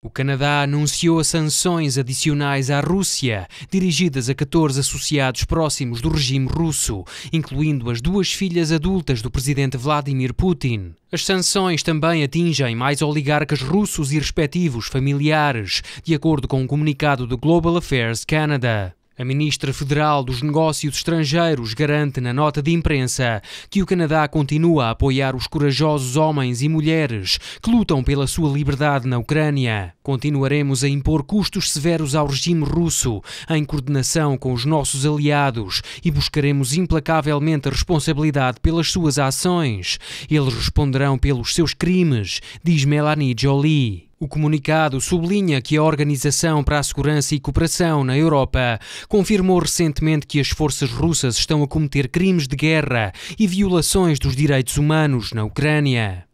O Canadá anunciou sanções adicionais à Rússia, dirigidas a 14 associados próximos do regime russo, incluindo as duas filhas adultas do presidente Vladimir Putin. As sanções também atingem mais oligarcas russos e respectivos familiares, de acordo com um comunicado do Global Affairs Canada. A ministra federal dos Negócios Estrangeiros garante na nota de imprensa que o Canadá continua a apoiar os corajosos homens e mulheres que lutam pela sua liberdade na Ucrânia. Continuaremos a impor custos severos ao regime russo, em coordenação com os nossos aliados, e buscaremos implacavelmente a responsabilidade pelas suas ações. Eles responderão pelos seus crimes, diz Melanie Jolie. O comunicado sublinha que a Organização para a Segurança e Cooperação na Europa confirmou recentemente que as forças russas estão a cometer crimes de guerra e violações dos direitos humanos na Ucrânia.